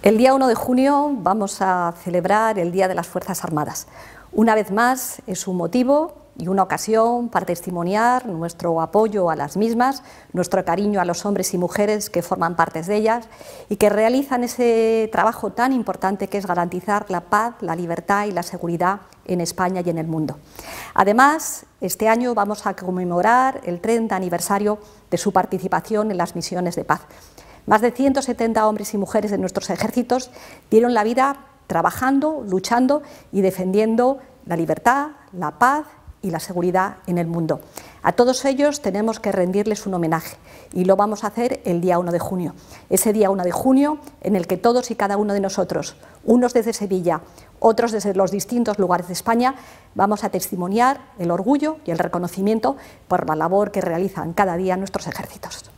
El día 1 de junio vamos a celebrar el Día de las Fuerzas Armadas. Una vez más es un motivo y una ocasión para testimoniar nuestro apoyo a las mismas, nuestro cariño a los hombres y mujeres que forman parte de ellas y que realizan ese trabajo tan importante que es garantizar la paz, la libertad y la seguridad en España y en el mundo. Además, este año vamos a conmemorar el 30 aniversario de su participación en las misiones de paz. Más de 170 hombres y mujeres de nuestros ejércitos dieron la vida trabajando, luchando y defendiendo la libertad, la paz y la seguridad en el mundo. A todos ellos tenemos que rendirles un homenaje y lo vamos a hacer el día 1 de junio. Ese día 1 de junio en el que todos y cada uno de nosotros, unos desde Sevilla, otros desde los distintos lugares de España, vamos a testimoniar el orgullo y el reconocimiento por la labor que realizan cada día nuestros ejércitos.